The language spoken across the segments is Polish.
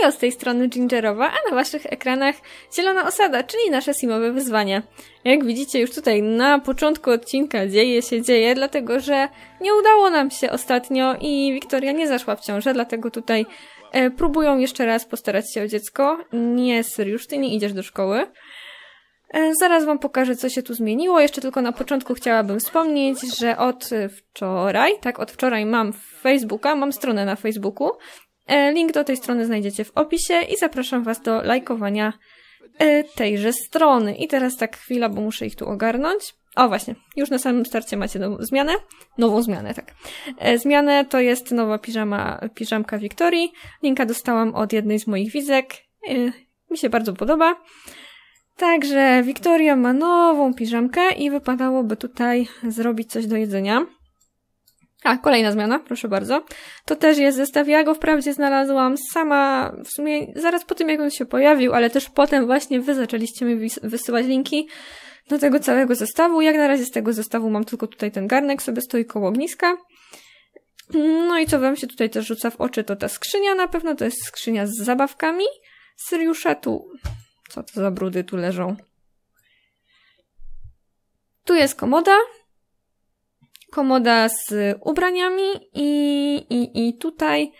hejo, z tej strony Gingerowa, a na waszych ekranach Zielona Osada, czyli nasze simowe wyzwania. Jak widzicie już tutaj na początku odcinka dzieje się dzieje, dlatego że nie udało nam się ostatnio i Wiktoria nie zaszła w ciążę, dlatego tutaj e, próbują jeszcze raz postarać się o dziecko. Nie, sir, już ty nie idziesz do szkoły. E, zaraz Wam pokażę, co się tu zmieniło. Jeszcze tylko na początku chciałabym wspomnieć, że od wczoraj, tak, od wczoraj mam Facebooka, mam stronę na Facebooku. E, link do tej strony znajdziecie w opisie i zapraszam Was do lajkowania e, tejże strony. I teraz tak chwila, bo muszę ich tu ogarnąć. O właśnie, już na samym starcie macie nową zmianę. Nową zmianę, tak. E, zmianę to jest nowa piżama, piżamka Wiktorii. Linka dostałam od jednej z moich widzek. Mi się bardzo podoba. Także Wiktoria ma nową piżamkę i wypadałoby tutaj zrobić coś do jedzenia. A, kolejna zmiana, proszę bardzo. To też jest zestaw. Ja go wprawdzie znalazłam sama, w sumie zaraz po tym, jak on się pojawił, ale też potem właśnie wy zaczęliście mi wysyłać linki do tego całego zestawu. Jak na razie z tego zestawu mam tylko tutaj ten garnek, sobie stoi koło ogniska. No i co wam się tutaj też rzuca w oczy, to ta skrzynia na pewno, to jest skrzynia z zabawkami. Syriusza tu... Co to za brudy tu leżą? Tu jest komoda, komoda z ubraniami i, i, i tutaj,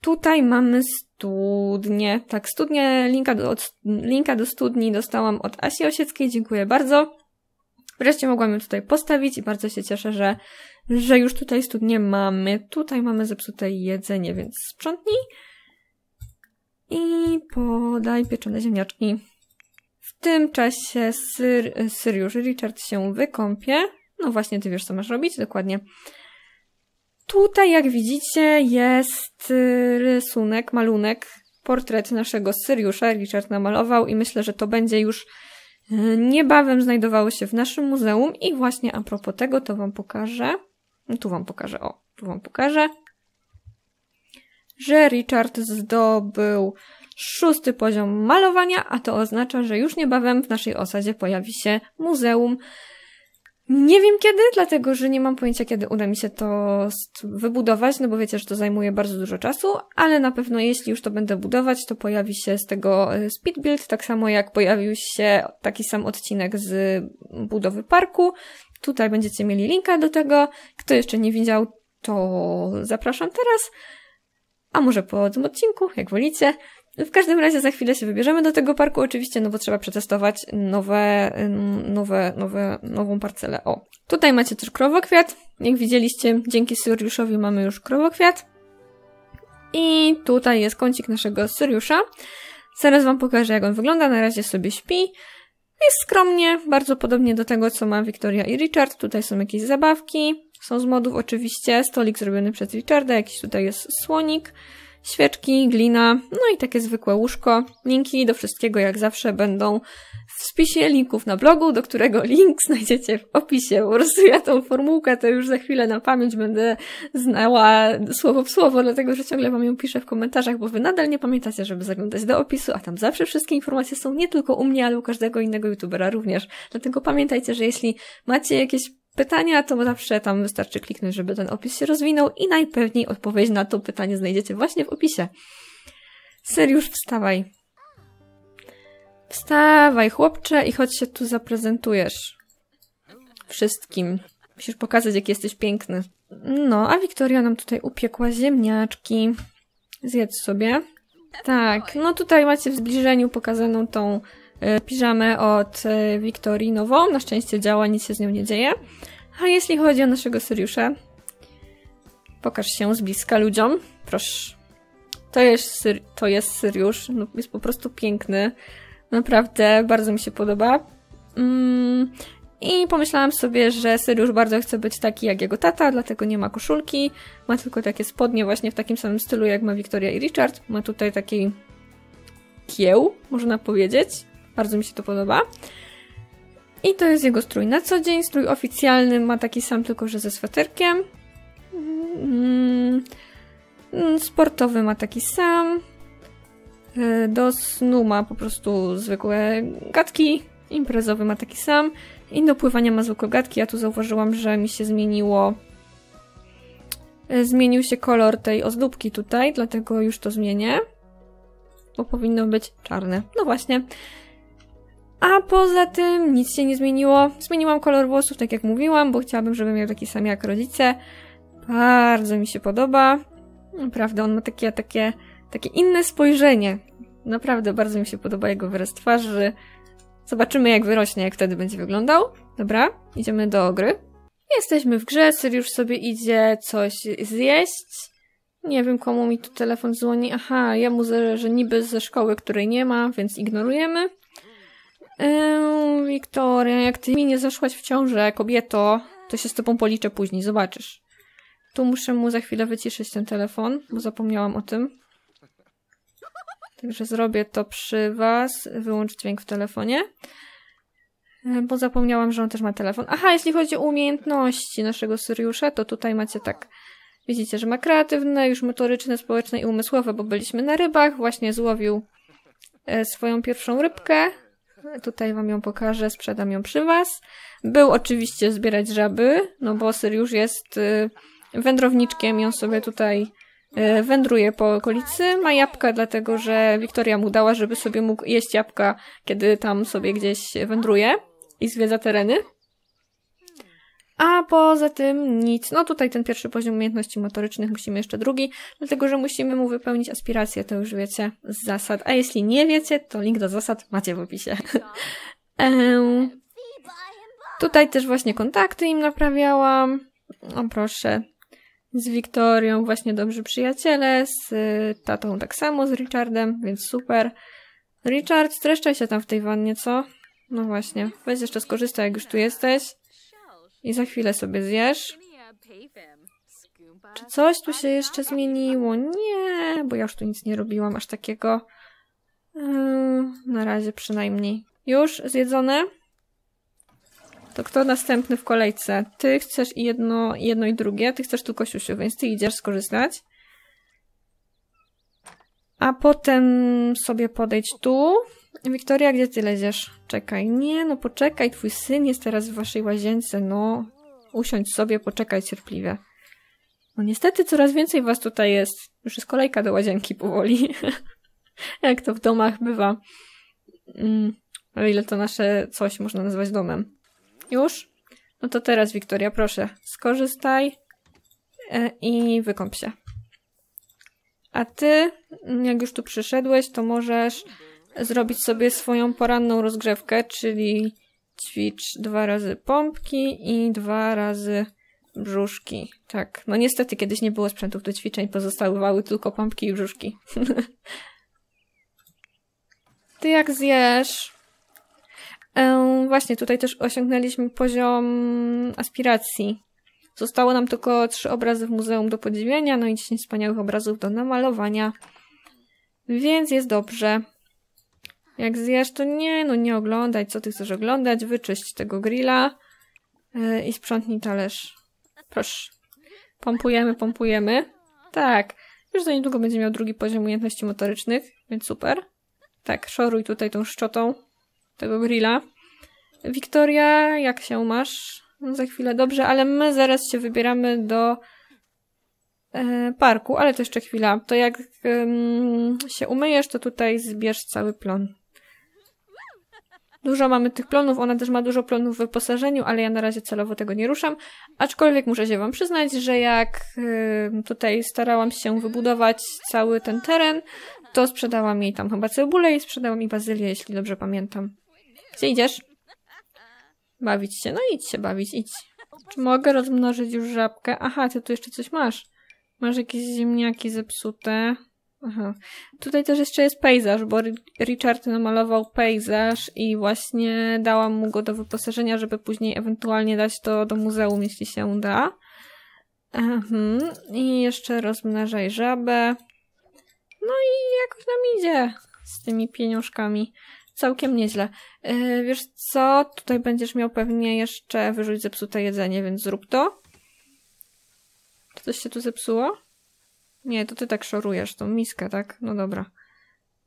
tutaj mamy studnię. Tak, studnię, linka do, od, linka do studni dostałam od Asi Osieckiej, dziękuję bardzo. Wreszcie mogłam ją tutaj postawić i bardzo się cieszę, że, że już tutaj studnię mamy. Tutaj mamy zepsute jedzenie, więc sprzątnij. I podaj pieczone ziemniaczki. W tym czasie Syr, Syriusz Richard się wykąpie. No właśnie, ty wiesz, co masz robić, dokładnie. Tutaj, jak widzicie, jest y, rysunek, malunek, portret naszego Syriusza. Richard namalował i myślę, że to będzie już y, niebawem znajdowało się w naszym muzeum. I właśnie a propos tego, to Wam pokażę. No tu Wam pokażę, o, tu Wam pokażę. Że Richard zdobył szósty poziom malowania, a to oznacza, że już niebawem w naszej osadzie pojawi się muzeum nie wiem kiedy, dlatego że nie mam pojęcia, kiedy uda mi się to wybudować, no bo wiecie, że to zajmuje bardzo dużo czasu, ale na pewno jeśli już to będę budować, to pojawi się z tego e, speed build, tak samo jak pojawił się taki sam odcinek z budowy parku. Tutaj będziecie mieli linka do tego. Kto jeszcze nie widział, to zapraszam teraz. A może po tym odcinku, jak wolicie. W każdym razie za chwilę się wybierzemy do tego parku, oczywiście, no bo trzeba przetestować nowe, nowe, nowe, nową parcelę. O, tutaj macie też krowokwiat. Jak widzieliście, dzięki Syriuszowi mamy już krowokwiat. I tutaj jest kącik naszego Syriusza. Zaraz Wam pokażę, jak on wygląda. Na razie sobie śpi. Jest skromnie, bardzo podobnie do tego, co ma Victoria i Richard. Tutaj są jakieś zabawki, są z modów oczywiście, stolik zrobiony przez Richarda, jakiś tutaj jest słonik świeczki, glina, no i takie zwykłe łóżko. Linki do wszystkiego jak zawsze będą w spisie linków na blogu, do którego link znajdziecie w opisie. Po prostu ja tą formułkę to już za chwilę na pamięć będę znała słowo w słowo, dlatego że ciągle wam ją piszę w komentarzach, bo wy nadal nie pamiętacie, żeby zaglądać do opisu, a tam zawsze wszystkie informacje są nie tylko u mnie, ale u każdego innego youtubera również. Dlatego pamiętajcie, że jeśli macie jakieś pytania, to zawsze tam wystarczy kliknąć, żeby ten opis się rozwinął i najpewniej odpowiedź na to pytanie znajdziecie właśnie w opisie. Seriusz, wstawaj. Wstawaj, chłopcze, i chodź się tu zaprezentujesz. Wszystkim. Musisz pokazać, jaki jesteś piękny. No, a Wiktoria nam tutaj upiekła ziemniaczki. Zjedz sobie. Tak, no tutaj macie w zbliżeniu pokazaną tą E, piżamę od e, Wiktorii nową. Na szczęście działa, nic się z nią nie dzieje. A jeśli chodzi o naszego Syriusza, pokaż się z bliska ludziom. Proszę. To jest, to jest Syriusz. No, jest po prostu piękny. Naprawdę bardzo mi się podoba. Mm. I pomyślałam sobie, że Syriusz bardzo chce być taki jak jego tata, dlatego nie ma koszulki. Ma tylko takie spodnie właśnie w takim samym stylu jak ma Victoria i Richard. Ma tutaj taki kieł, można powiedzieć. Bardzo mi się to podoba. I to jest jego strój na co dzień. Strój oficjalny ma taki sam, tylko że ze sweterkiem. Mm. Mm, sportowy ma taki sam. E, do snu ma po prostu zwykłe gadki. Imprezowy ma taki sam. I do pływania ma zwykłe gadki. Ja tu zauważyłam, że mi się zmieniło. E, zmienił się kolor tej ozdóbki tutaj, dlatego już to zmienię. Bo powinno być czarne. No właśnie. A poza tym nic się nie zmieniło. Zmieniłam kolor włosów, tak jak mówiłam, bo chciałabym, żeby miał taki sam jak rodzice. Bardzo mi się podoba. Naprawdę, on ma takie, takie, takie inne spojrzenie. Naprawdę, bardzo mi się podoba jego wyraz twarzy. Zobaczymy, jak wyrośnie, jak wtedy będzie wyglądał. Dobra, idziemy do gry. Jesteśmy w grze, już sobie idzie coś zjeść. Nie wiem, komu mi tu telefon dzwoni. Aha, ja mu, że niby ze szkoły, której nie ma, więc ignorujemy. Eee, Wiktoria, jak ty mi nie zaszłaś w ciążę, kobieto, to się z tobą policzę później, zobaczysz. Tu muszę mu za chwilę wyciszyć ten telefon, bo zapomniałam o tym. Także zrobię to przy was. Wyłącz dźwięk w telefonie. Yy, bo zapomniałam, że on też ma telefon. Aha, jeśli chodzi o umiejętności naszego Syriusza, to tutaj macie tak. Widzicie, że ma kreatywne, już motoryczne, społeczne i umysłowe, bo byliśmy na rybach. Właśnie złowił e, swoją pierwszą rybkę. Tutaj wam ją pokażę, sprzedam ją przy was. Był oczywiście zbierać żaby, no bo Syr już jest y, wędrowniczkiem i on sobie tutaj y, wędruje po okolicy. Ma jabłka, dlatego że Wiktoria mu dała, żeby sobie mógł jeść jabłka, kiedy tam sobie gdzieś wędruje i zwiedza tereny. A poza tym nic. No tutaj ten pierwszy poziom umiejętności motorycznych, musimy jeszcze drugi, dlatego że musimy mu wypełnić aspirację, to już wiecie z zasad. A jeśli nie wiecie, to link do zasad macie w opisie. tutaj też właśnie kontakty im naprawiałam. O proszę. Z Wiktorią właśnie dobrzy przyjaciele, z tatą tak samo, z Richardem, więc super. Richard, streszczaj się tam w tej wannie, co? No właśnie, weź jeszcze skorzystaj, jak już tu jesteś. I za chwilę sobie zjesz. Czy coś tu się jeszcze zmieniło? Nie, bo ja już tu nic nie robiłam aż takiego. Yy, na razie przynajmniej. Już zjedzone? To kto następny w kolejce? Ty chcesz jedno, jedno i drugie, ty chcesz tylko siusiu, więc ty idziesz skorzystać. A potem sobie podejdź tu. Wiktoria, gdzie ty leziesz? Czekaj. Nie, no poczekaj, twój syn jest teraz w waszej łazience, no. Usiądź sobie, poczekaj cierpliwie. No niestety coraz więcej was tutaj jest. Już jest kolejka do łazienki powoli. Jak to w domach bywa. Mm, o ile to nasze coś można nazwać domem. Już? No to teraz, Wiktoria, proszę. Skorzystaj e, i wykąp się. A ty, jak już tu przyszedłeś, to możesz zrobić sobie swoją poranną rozgrzewkę, czyli ćwicz dwa razy pompki i dwa razy brzuszki. Tak, no niestety kiedyś nie było sprzętów do ćwiczeń, pozostaływały tylko pompki i brzuszki. Ty jak zjesz? Ehm, właśnie, tutaj też osiągnęliśmy poziom aspiracji. Zostało nam tylko trzy obrazy w muzeum do podziwienia, no i 10 wspaniałych obrazów do namalowania. Więc jest dobrze. Jak zjesz, to nie, no nie oglądaj, co ty chcesz oglądać, wyczyść tego grilla yy, i sprzątnij talerz. Proszę. Pompujemy, pompujemy. Tak. Już za niedługo będzie miał drugi poziom umiejętności motorycznych, więc super. Tak, szoruj tutaj tą szczotą tego grilla. Wiktoria, jak się masz? za chwilę dobrze, ale my zaraz się wybieramy do e, parku, ale to jeszcze chwila. To jak się umyjesz, to tutaj zbierz cały plon. Dużo mamy tych plonów, ona też ma dużo plonów w wyposażeniu, ale ja na razie celowo tego nie ruszam. Aczkolwiek muszę się wam przyznać, że jak tutaj starałam się wybudować cały ten teren, to sprzedałam jej tam chyba cebulę i sprzedałam mi bazylię, jeśli dobrze pamiętam. Gdzie idziesz? Bawić się. No idź się bawić, idź. Czy mogę rozmnożyć już żabkę? Aha, ty tu jeszcze coś masz. Masz jakieś ziemniaki zepsute. Aha. Tutaj też jeszcze jest pejzaż, bo Richard namalował pejzaż i właśnie dałam mu go do wyposażenia, żeby później ewentualnie dać to do muzeum, jeśli się da. Mhm. I jeszcze rozmnażaj żabę. No i jakoś nam idzie z tymi pieniążkami. Całkiem nieźle. Yy, wiesz co? Tutaj będziesz miał pewnie jeszcze wyrzuć zepsute jedzenie, więc zrób to. Czy coś się tu zepsuło? Nie, to ty tak szorujesz tą miskę, tak? No dobra.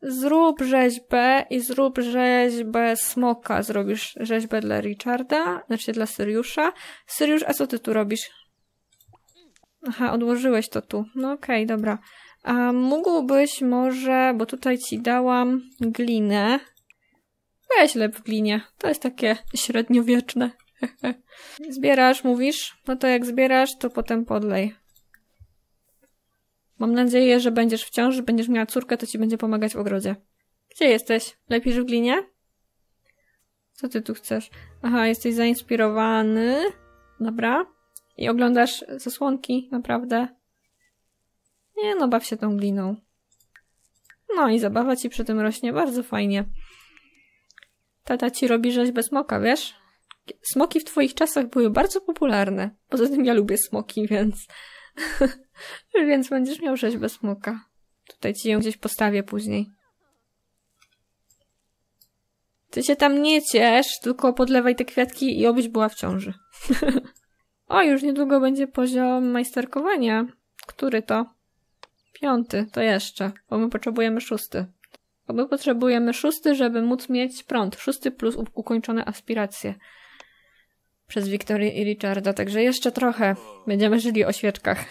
Zrób rzeźbę i zrób rzeźbę smoka. Zrobisz rzeźbę dla Richarda, znaczy dla Syriusza. Syriusz, a co ty tu robisz? Aha, odłożyłeś to tu. No okej, okay, dobra. A mógłbyś może, bo tutaj ci dałam glinę. Weź lep w glinie. To jest takie średniowieczne. zbierasz, mówisz? No to jak zbierasz, to potem podlej. Mam nadzieję, że będziesz w ciąży, będziesz miała córkę, to ci będzie pomagać w ogrodzie. Gdzie jesteś? Lepisz w glinie? Co ty tu chcesz? Aha, jesteś zainspirowany. Dobra. I oglądasz zasłonki, naprawdę. Nie no, baw się tą gliną. No i zabawa ci przy tym rośnie bardzo fajnie. Tata ci robi rzeźbę smoka, wiesz? Smoki w twoich czasach były bardzo popularne. Poza tym ja lubię smoki, więc... Więc będziesz miał sześć bez smoka. Tutaj ci ją gdzieś postawię później. Ty się tam nie ciesz, tylko podlewaj te kwiatki i obyś była w ciąży. o, już niedługo będzie poziom majsterkowania. Który to? Piąty, to jeszcze, bo my potrzebujemy szósty. Bo my potrzebujemy szósty, żeby móc mieć prąd. Szósty plus ukończone aspiracje przez Wiktorię i Richarda, także jeszcze trochę będziemy żyli o świeczkach.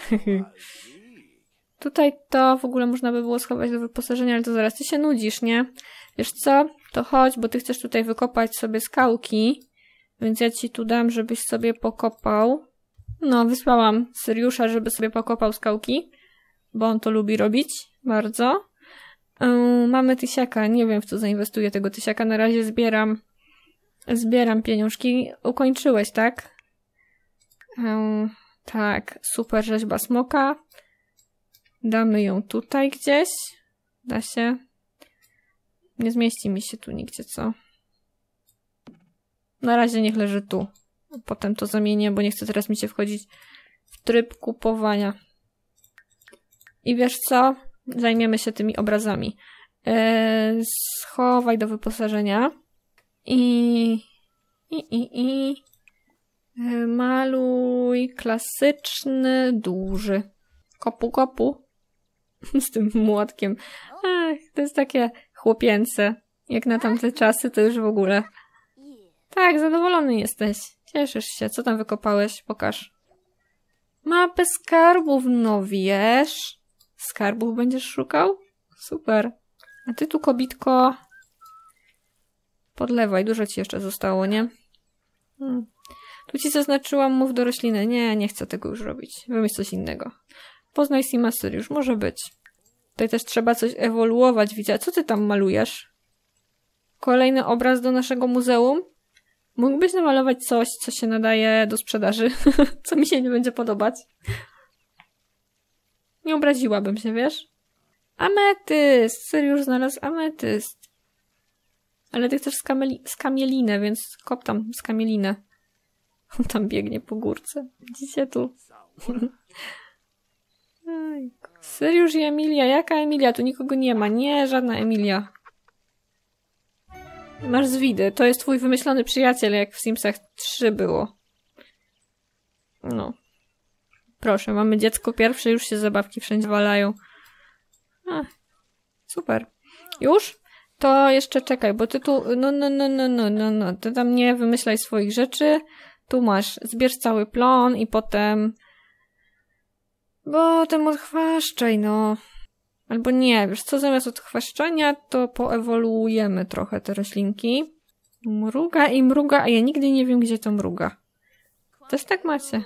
Tutaj to w ogóle można by było schować do wyposażenia, ale to zaraz ty się nudzisz, nie? Wiesz co? To chodź, bo ty chcesz tutaj wykopać sobie skałki, więc ja ci tu dam, żebyś sobie pokopał. No, wysłałam Syriusza, żeby sobie pokopał skałki, bo on to lubi robić bardzo. Yy, mamy tysiaka, nie wiem w co zainwestuję tego tysiaka, na razie zbieram Zbieram pieniążki. Ukończyłeś, tak? Um, tak, super rzeźba smoka. Damy ją tutaj gdzieś. Da się. Nie zmieści mi się tu nigdzie, co? Na razie niech leży tu. Potem to zamienię, bo nie chcę teraz mi się wchodzić w tryb kupowania. I wiesz co? Zajmiemy się tymi obrazami. E, schowaj do wyposażenia. I, i, i, i. E, maluj klasyczny, duży. Kopu, kopu. Z tym młotkiem. Ach, to jest takie chłopięce. Jak na tamte czasy, to już w ogóle. Tak, zadowolony jesteś. Cieszysz się. Co tam wykopałeś? Pokaż. Mapę skarbów, no wiesz. Skarbów będziesz szukał? Super. A ty tu, kobitko, Podlewaj, dużo ci jeszcze zostało, nie? Hmm. Tu ci zaznaczyłam, mów do rośliny. Nie, nie chcę tego już robić. Wymyśl coś innego. Poznaj Simasur, już może być. Tutaj też trzeba coś ewoluować, widzę. Co ty tam malujesz? Kolejny obraz do naszego muzeum? Mógłbyś namalować coś, co się nadaje do sprzedaży, co mi się nie będzie podobać. Nie obraziłabym się, wiesz? Ametyst! Syriusz znalazł ametyst. Ale ty chcesz skameli skamielinę, więc kop tam skamielinę. On tam biegnie po górce. Widzicie tu? Seriusz i Emilia. Jaka Emilia? Tu nikogo nie ma. Nie, żadna Emilia. Masz zwidy. To jest twój wymyślony przyjaciel, jak w Simsach 3 było. No. Proszę, mamy dziecko pierwsze, już się zabawki wszędzie walają. Ach, super. Już? To jeszcze czekaj, bo ty tu, no, no, no, no, no, no, no, ty tam nie wymyślaj swoich rzeczy, tu masz, zbierz cały plon i potem... Bo tym odchwaszczaj, no. Albo nie, wiesz co, zamiast odchwaszczania, to poewoluujemy trochę te roślinki. Mruga i mruga, a ja nigdy nie wiem, gdzie to mruga. Też tak macie.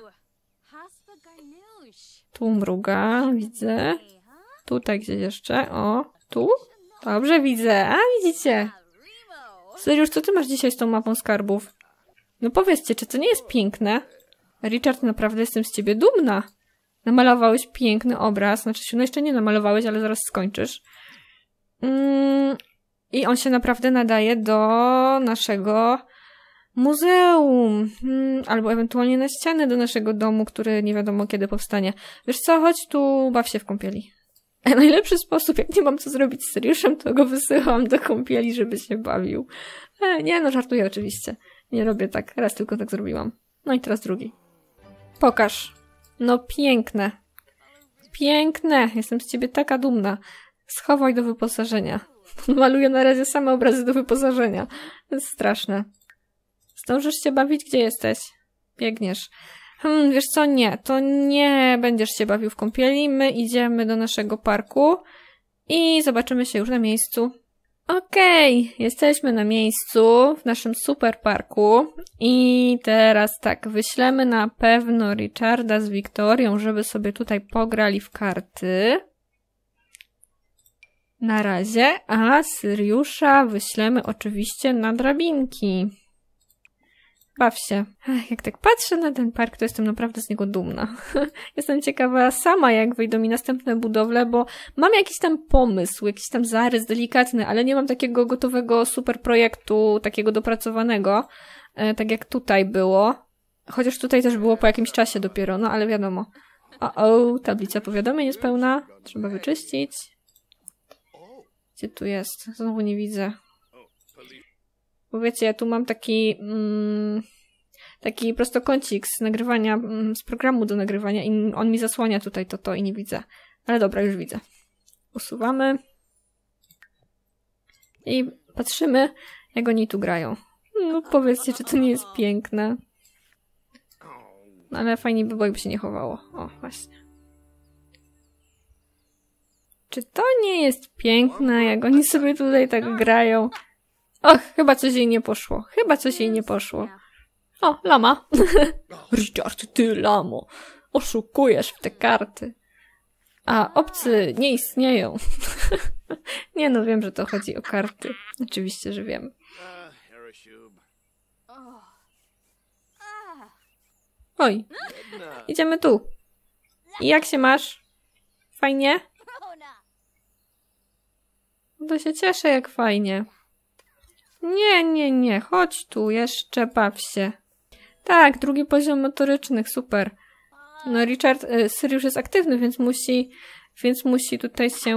Tu mruga, widzę. Tutaj gdzieś jeszcze, o, tu? Dobrze widzę. A, widzicie. Seriusz, co ty masz dzisiaj z tą mapą skarbów? No powiedzcie, czy to nie jest piękne? Richard, naprawdę jestem z ciebie dumna. Namalowałeś piękny obraz. Znaczy, się, no jeszcze nie namalowałeś, ale zaraz skończysz. Mm, I on się naprawdę nadaje do naszego muzeum. Mm, albo ewentualnie na ścianę do naszego domu, który nie wiadomo kiedy powstanie. Wiesz co, chodź tu, baw się w kąpieli. najlepszy sposób, jak nie mam co zrobić z Syriuszem, to go wysyłam do kąpieli, żeby się bawił. E, nie, no żartuję oczywiście. Nie robię tak. Raz tylko tak zrobiłam. No i teraz drugi. Pokaż. No piękne. Piękne. Jestem z ciebie taka dumna. Schowaj do wyposażenia. Maluję na razie same obrazy do wyposażenia. To jest straszne. Zdążysz się bawić, gdzie jesteś? Biegniesz hmm, wiesz co, nie, to nie będziesz się bawił w kąpieli, my idziemy do naszego parku i zobaczymy się już na miejscu. Okej, okay, jesteśmy na miejscu w naszym super parku i teraz tak, wyślemy na pewno Richarda z Wiktorią, żeby sobie tutaj pograli w karty. Na razie, a Syriusza wyślemy oczywiście na drabinki. Baw się. Ach, jak tak patrzę na ten park, to jestem naprawdę z niego dumna. jestem ciekawa sama, jak wyjdą mi następne budowle, bo mam jakiś tam pomysł, jakiś tam zarys delikatny, ale nie mam takiego gotowego super projektu, takiego dopracowanego, e, tak jak tutaj było. Chociaż tutaj też było po jakimś czasie dopiero, no ale wiadomo. O, o, tablica powiadomień jest pełna. Trzeba wyczyścić. Gdzie tu jest? Znowu nie widzę. Bo wiecie, ja tu mam taki, mm, taki prostokącik z nagrywania, mm, z programu do nagrywania i on mi zasłania tutaj to, to i nie widzę. Ale dobra, już widzę. Usuwamy. I patrzymy, jak oni tu grają. No powiedzcie, czy to nie jest piękne. No ale fajnie by było, jakby się nie chowało. O, właśnie. Czy to nie jest piękne, jak oni sobie tutaj tak grają? Och, chyba coś jej nie poszło. Chyba coś jej nie poszło. O, lama. Richard, ty lamo. Oszukujesz w te karty. A obcy nie istnieją. nie no, wiem, że to chodzi o karty. Oczywiście, że wiem. Oj, idziemy tu. I jak się masz? Fajnie? No to się cieszę, jak fajnie. Nie, nie, nie, chodź tu, jeszcze baw się. Tak, drugi poziom motorycznych, super. No Richard, y, Sirius jest aktywny, więc musi, więc musi tutaj się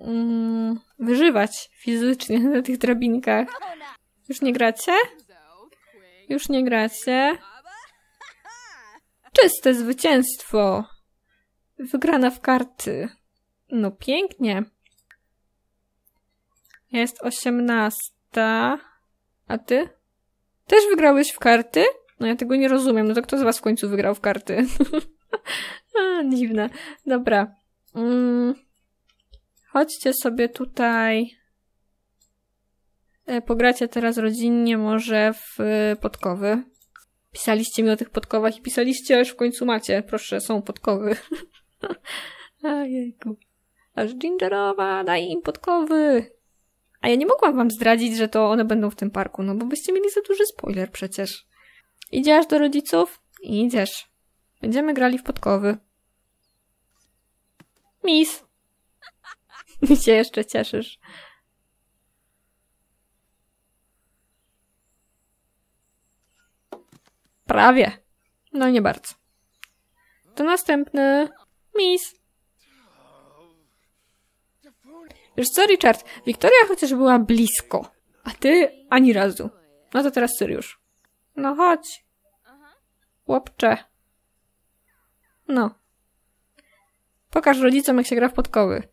mm, wyżywać fizycznie na tych drabinkach. Już nie gracie? Już nie gracie? Czyste zwycięstwo! Wygrana w karty. No pięknie. Jest osiemnasty. Ta. A ty? Też wygrałeś w karty? No ja tego nie rozumiem. No to kto z was w końcu wygrał w karty? A, dziwne. Dobra. Mm. Chodźcie sobie tutaj. E, pogracie teraz rodzinnie może w e, podkowy. Pisaliście mi o tych podkowach i pisaliście, aż już w końcu macie. Proszę, są podkowy. Ajejku. Aż gingerowa, daj im podkowy. A ja nie mogłam wam zdradzić, że to one będą w tym parku, no bo byście mieli za duży spoiler przecież. Idziesz do rodziców? Idziesz. Będziemy grali w podkowy. Mis. Mi się jeszcze cieszysz. Prawie. No nie bardzo. To następny. Miss. Wiesz co, Richard, Wiktoria chociaż była blisko, a ty ani razu. No to teraz Syriusz. No chodź. Chłopcze. No. Pokaż rodzicom, jak się gra w podkowy.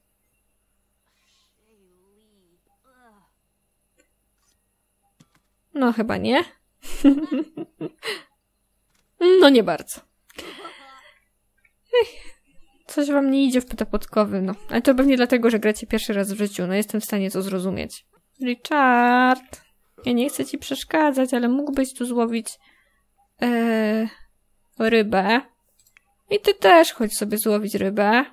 No chyba nie. no nie bardzo coś wam nie idzie w podkłodkowy, no. Ale to pewnie dlatego, że gracie pierwszy raz w życiu, no jestem w stanie to zrozumieć. Richard, ja nie chcę ci przeszkadzać, ale mógłbyś tu złowić e, rybę. I ty też chodź sobie złowić rybę.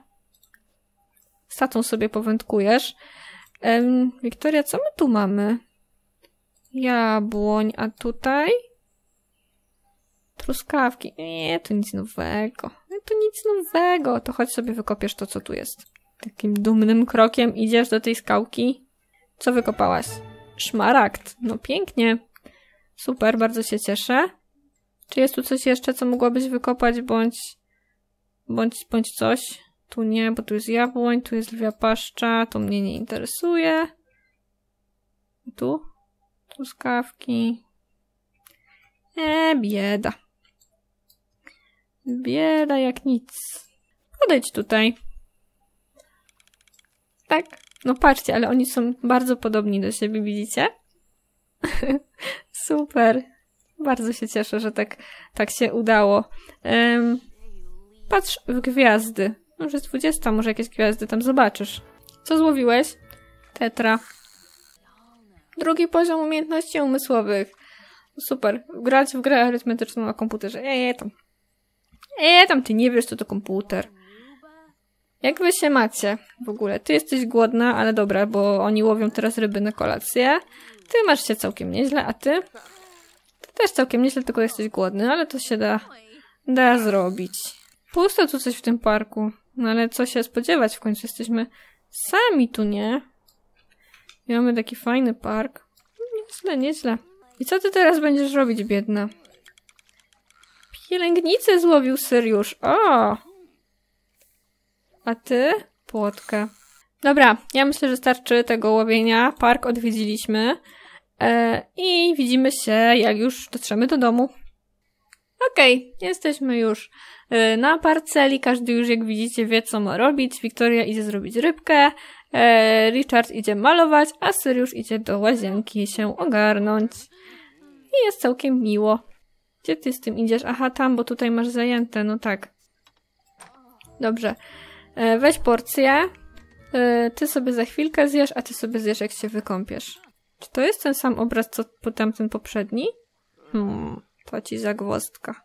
tatą sobie powędkujesz. Yy, Wiktoria, co my tu mamy? Jabłoń, a tutaj? Truskawki. Nie, to nic nowego to nic nowego, to chodź sobie wykopiesz to, co tu jest. Takim dumnym krokiem idziesz do tej skałki. Co wykopałaś? Szmaragd. No pięknie. Super, bardzo się cieszę. Czy jest tu coś jeszcze, co mogłabyś wykopać, bądź, bądź, bądź coś? Tu nie, bo tu jest jabłoń, tu jest lwia paszcza, to mnie nie interesuje. Tu? skawki. E, bieda. Bieda jak nic. Podejdź tutaj. Tak? No patrzcie, ale oni są bardzo podobni do siebie, widzicie? Super. Bardzo się cieszę, że tak, tak się udało. Um, patrz w gwiazdy. Może no, jest 20, może jakieś gwiazdy tam zobaczysz. Co złowiłeś? Tetra. Drugi poziom umiejętności umysłowych. Super. Grać w grę arytmetyczną na komputerze. Ej, tam. Eee, tam ty nie wiesz, co to komputer. Jak wy się macie w ogóle? Ty jesteś głodna, ale dobra, bo oni łowią teraz ryby na kolację. Ty masz się całkiem nieźle, a ty? Ty też całkiem nieźle, tylko jesteś głodny, ale to się da, da zrobić. Pusto tu coś w tym parku. No ale co się spodziewać, w końcu jesteśmy sami tu, nie? I mamy taki fajny park. Nieźle, nieźle. I co ty teraz będziesz robić, biedna? Pielęgnicę złowił Syriusz. O! A ty? Płotkę. Dobra, ja myślę, że starczy tego łowienia. Park odwiedziliśmy. E, I widzimy się, jak już dotrzemy do domu. Okej, okay, jesteśmy już e, na parceli. Każdy już, jak widzicie, wie, co ma robić. Wiktoria idzie zrobić rybkę, e, Richard idzie malować, a Syriusz idzie do łazienki się ogarnąć. I jest całkiem miło. Gdzie ty z tym idziesz? Aha, tam, bo tutaj masz zajęte, no tak. Dobrze. E, weź porcję. E, ty sobie za chwilkę zjesz, a ty sobie zjesz, jak się wykąpiesz. Czy to jest ten sam obraz, co tamten poprzedni? Hmm, to ci zagwozdka.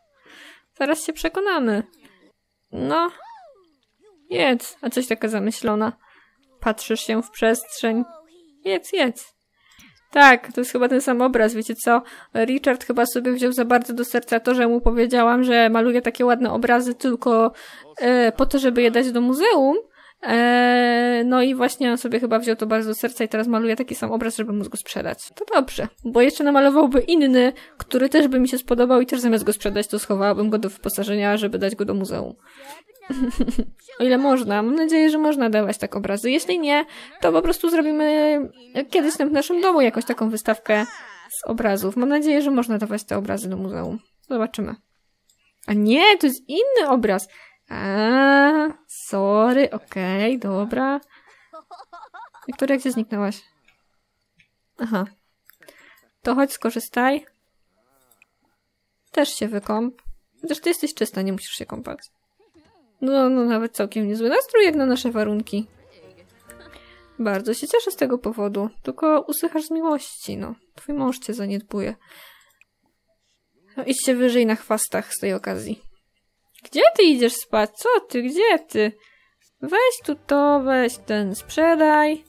Zaraz się przekonamy. No. Jedz, a coś taka zamyślona. Patrzysz się w przestrzeń. Jedz, jedz. Tak, to jest chyba ten sam obraz, wiecie co? Richard chyba sobie wziął za bardzo do serca to, że mu powiedziałam, że maluje takie ładne obrazy tylko e, po to, żeby je dać do muzeum. E, no i właśnie on sobie chyba wziął to bardzo do serca i teraz maluje taki sam obraz, żeby móc go sprzedać. To dobrze, bo jeszcze namalowałby inny, który też by mi się spodobał i też zamiast go sprzedać, to schowałabym go do wyposażenia, żeby dać go do muzeum o ile można. Mam nadzieję, że można dawać tak obrazy. Jeśli nie, to po prostu zrobimy kiedyś w naszym domu jakąś taką wystawkę z obrazów. Mam nadzieję, że można dawać te obrazy do muzeum. Zobaczymy. A nie, to jest inny obraz. A, sorry, okej, okay, dobra. Wiktoria, gdzie zniknęłaś? Aha. To chodź, skorzystaj. Też się wykąp. Zresztą ty jesteś czysta, nie musisz się kąpać. No, no nawet całkiem niezły nastrój jak na nasze warunki. Bardzo się cieszę z tego powodu, tylko usychasz z miłości, no. Twój mąż cię zaniedbuje. No idźcie wyżej na chwastach z tej okazji. Gdzie ty idziesz spać? Co ty? Gdzie ty? Weź tu to, weź ten, sprzedaj.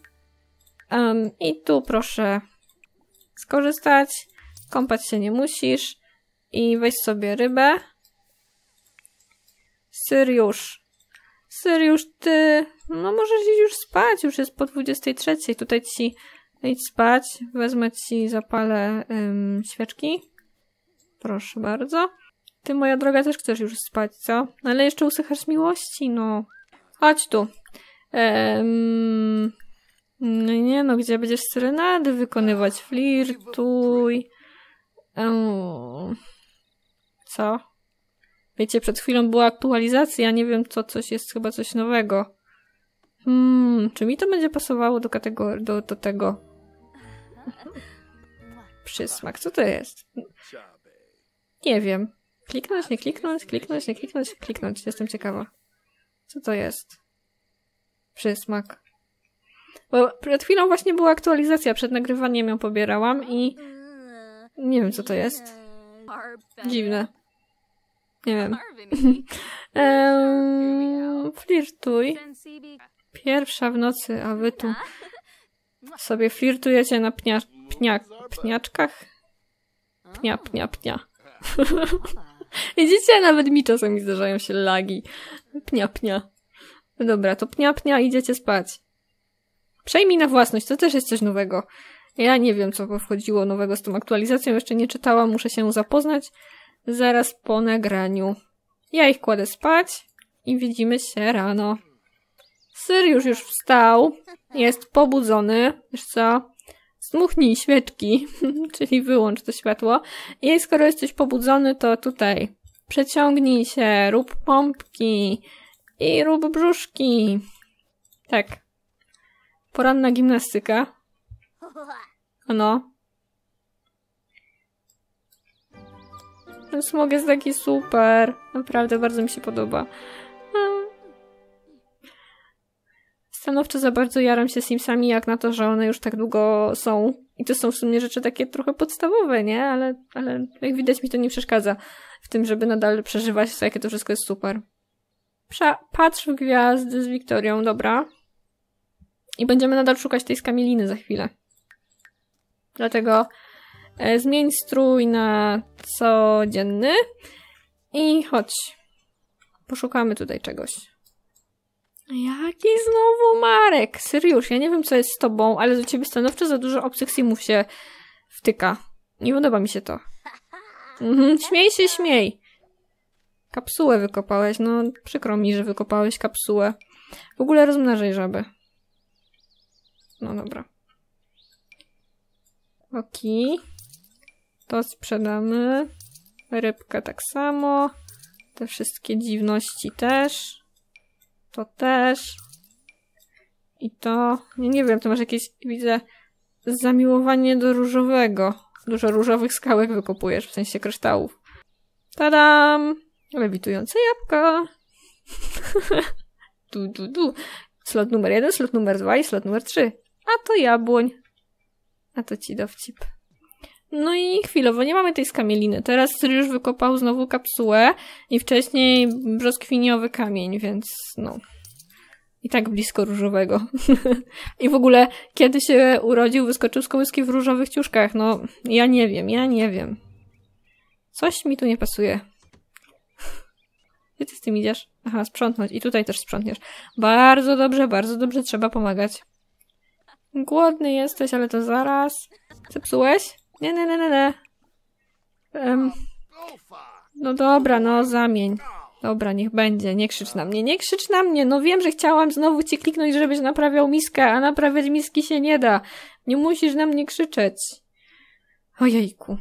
Um, I tu proszę skorzystać. Kąpać się nie musisz. I weź sobie rybę. Syriusz. Syriusz, ty... No możesz iść już spać, już jest po 23. Tutaj ci... Idź spać, wezmę ci, zapalę ym, świeczki. Proszę bardzo. Ty, moja droga, też chcesz już spać, co? No ale jeszcze usychasz miłości, no. Chodź tu. Ehm... No nie no, gdzie będziesz serenady wykonywać? Flirtuj. Ehm... Co? Wiecie, przed chwilą była aktualizacja, nie wiem co, coś jest chyba coś nowego. Hmm, czy mi to będzie pasowało do kategorii, do, do tego? Przysmak, co to jest? Nie wiem. Kliknąć, nie kliknąć, kliknąć, nie kliknąć, kliknąć. Jestem ciekawa. Co to jest? Przysmak. Bo przed chwilą właśnie była aktualizacja, przed nagrywaniem ją pobierałam i... Nie wiem, co to jest. Dziwne nie wiem. eee, flirtuj. Pierwsza w nocy, a wy tu sobie flirtujecie na pnia, pnia, pniaczkach? Pnia, pnia, pnia. Widzicie, nawet mi czasami zdarzają się lagi. Pnia, pnia. Dobra, to pnia, pnia, idziecie spać. Przejmij na własność, to też jest coś nowego. Ja nie wiem, co wchodziło nowego z tą aktualizacją, jeszcze nie czytałam, muszę się zapoznać zaraz po nagraniu. Ja ich kładę spać i widzimy się rano. Syriusz już wstał, jest pobudzony, wiesz co? Zmuchnij świeczki, czyli wyłącz to światło. I skoro jesteś pobudzony, to tutaj przeciągnij się, rób pompki i rób brzuszki. Tak. Poranna gimnastyka. No. Ten smog jest taki super. Naprawdę, bardzo mi się podoba. Stanowczo za bardzo jaram się Simsami, jak na to, że one już tak długo są. I to są w sumie rzeczy takie trochę podstawowe, nie? Ale, ale jak widać mi to nie przeszkadza w tym, żeby nadal przeżywać to, jakie to wszystko jest super. Prza patrz w gwiazdy z Wiktorią, dobra. I będziemy nadal szukać tej skamieliny za chwilę. Dlatego E, zmień strój na codzienny i chodź. Poszukamy tutaj czegoś. Jaki znowu Marek? Seriusz, ja nie wiem co jest z tobą, ale do ciebie stanowczo za dużo obcych simów się wtyka. Nie podoba mi się to. Mhm, śmiej się, śmiej. Kapsułę wykopałeś. No, przykro mi, że wykopałeś kapsułę. W ogóle rozmnażaj żaby. No dobra. Okej. Okay. To sprzedamy. Rybkę tak samo. Te wszystkie dziwności też. To też. I to... Nie, nie wiem, to masz jakieś, widzę, zamiłowanie do różowego. Dużo różowych skałek wykopujesz, w sensie kryształów. Tadam! Lewitujące jabłka. du, du, du. Slot numer jeden, slot numer dwa i slot numer trzy. A to jabłoń. A to ci dowcip. No i chwilowo nie mamy tej skamieliny. Teraz Syriusz wykopał znowu kapsułę i wcześniej brzoskwiniowy kamień, więc no. I tak blisko różowego. I w ogóle, kiedy się urodził, wyskoczył z kołyski w różowych ciuszkach. No, ja nie wiem, ja nie wiem. Coś mi tu nie pasuje. Gdzie ty z tym idziesz? Aha, sprzątnąć. I tutaj też sprzątniesz. Bardzo dobrze, bardzo dobrze, trzeba pomagać. Głodny jesteś, ale to zaraz. Zepsułeś? Nie, nie, nie, nie, nie. Um, no dobra, no zamień. Dobra, niech będzie, nie krzycz na mnie, nie krzycz na mnie, no wiem, że chciałam znowu cię kliknąć, żebyś naprawiał miskę, a naprawiać miski się nie da. Nie musisz na mnie krzyczeć. Ojejku.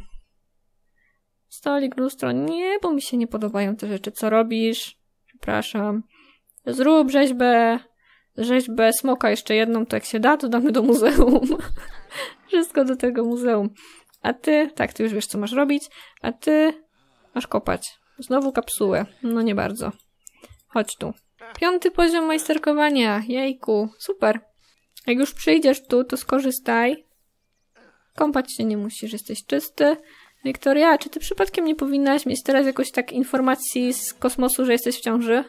Stolik, lustro, nie, bo mi się nie podobają te rzeczy. Co robisz? Przepraszam. Zrób rzeźbę, rzeźbę smoka jeszcze jedną, to jak się da, to damy do muzeum. Wszystko do tego muzeum. A ty, tak, ty już wiesz, co masz robić, a ty masz kopać. Znowu kapsułę. No nie bardzo. Chodź tu. Piąty poziom majsterkowania. Jejku, super. Jak już przyjdziesz tu, to skorzystaj. Kąpać się nie musisz, jesteś czysty. Wiktoria, czy ty przypadkiem nie powinnaś mieć teraz jakoś tak informacji z kosmosu, że jesteś w ciąży?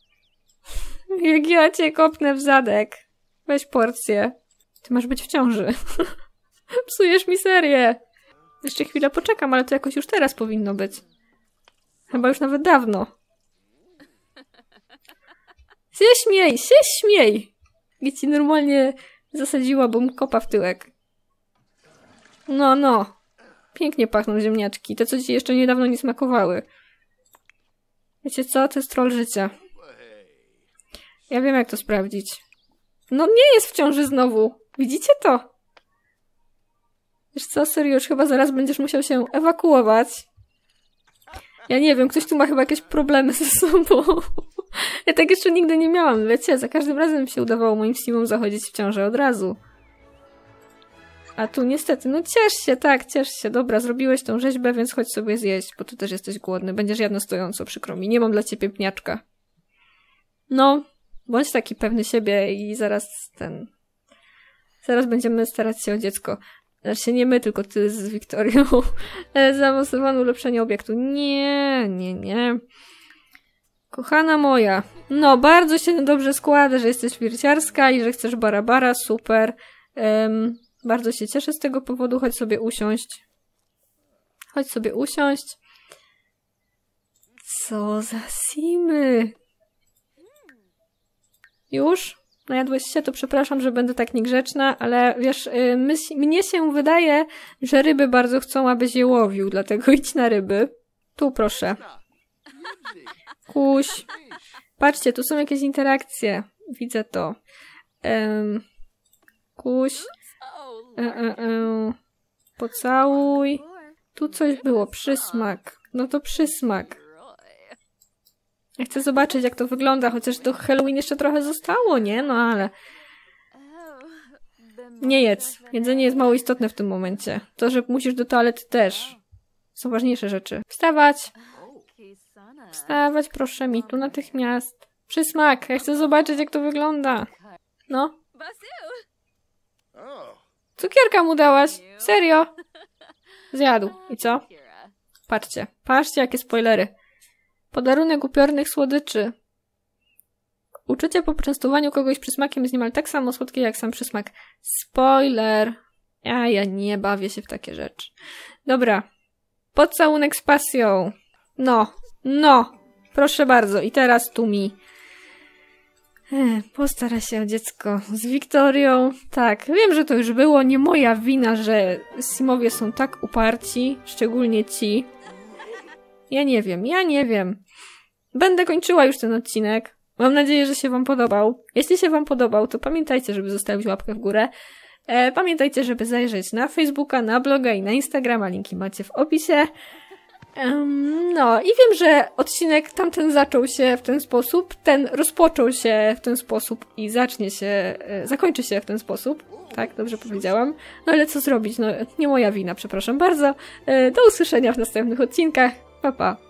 Jak ja cię kopnę w zadek. Weź porcję. Ty masz być w ciąży. Psujesz mi serię. Jeszcze chwilę poczekam, ale to jakoś już teraz powinno być. Chyba już nawet dawno. Się śmiej, się śmiej! I ci normalnie zasadziłabym kopa w tyłek. No, no. Pięknie pachną ziemniaczki. Te, co ci jeszcze niedawno nie smakowały. Wiecie co? To jest troll życia. Ja wiem, jak to sprawdzić. No nie jest w ciąży znowu. Widzicie to? Wiesz co, serio, już chyba zaraz będziesz musiał się ewakuować. Ja nie wiem, ktoś tu ma chyba jakieś problemy ze sobą. Ja tak jeszcze nigdy nie miałam, wiecie? Za każdym razem się udawało moim simom zachodzić w ciążę od razu. A tu niestety, no ciesz się, tak, ciesz się. Dobra, zrobiłeś tą rzeźbę, więc chodź sobie zjeść, bo ty też jesteś głodny. Będziesz jedno stojąco, przykro mi. Nie mam dla ciebie pniaczka. No, bądź taki pewny siebie i zaraz ten... Zaraz będziemy starać się o dziecko. Znaczy nie my, tylko ty z Wiktorią. E, zaawansowane ulepszenie obiektu. Nie, nie, nie. Kochana moja, no bardzo się dobrze składa, że jesteś wirciarska i że chcesz barabara, super. Um, bardzo się cieszę z tego powodu, chodź sobie usiąść. Chodź sobie usiąść. Co za simy. Już? najadłeś no się, to przepraszam, że będę tak niegrzeczna, ale wiesz, y, my, mnie się wydaje, że ryby bardzo chcą, abyś je łowił, dlatego idź na ryby. Tu proszę. Kuś. Patrzcie, tu są jakieś interakcje. Widzę to. Um, kuś. E, e, e. Pocałuj. Tu coś było, przysmak. No to przysmak. Ja chcę zobaczyć, jak to wygląda, chociaż do Halloween jeszcze trochę zostało, nie? No ale... Nie jedz. Jedzenie jest mało istotne w tym momencie. To, że musisz do toalety też. Są ważniejsze rzeczy. Wstawać! Wstawać, proszę mi, tu natychmiast. Przysmak! Ja chcę zobaczyć, jak to wygląda. No. Cukierka mu dałaś! Serio! Zjadł. I co? Patrzcie. Patrzcie, jakie spoilery. Podarunek upiornych słodyczy. Uczucie po poczęstowaniu kogoś przysmakiem jest niemal tak samo słodkie jak sam przysmak. Spoiler! A ja nie bawię się w takie rzeczy. Dobra. Pocałunek z pasją. No, no, proszę bardzo. I teraz tu mi. Postara się o dziecko z Wiktorią. Tak, wiem, że to już było. Nie moja wina, że Simowie są tak uparci, szczególnie ci. Ja nie wiem, ja nie wiem. Będę kończyła już ten odcinek. Mam nadzieję, że się Wam podobał. Jeśli się Wam podobał, to pamiętajcie, żeby zostawić łapkę w górę. E, pamiętajcie, żeby zajrzeć na Facebooka, na bloga i na Instagrama. Linki macie w opisie. Um, no i wiem, że odcinek tamten zaczął się w ten sposób, ten rozpoczął się w ten sposób i zacznie się, e, zakończy się w ten sposób. Tak, dobrze powiedziałam. No ale co zrobić? No, nie moja wina, przepraszam bardzo. E, do usłyszenia w następnych odcinkach. Pa, pa.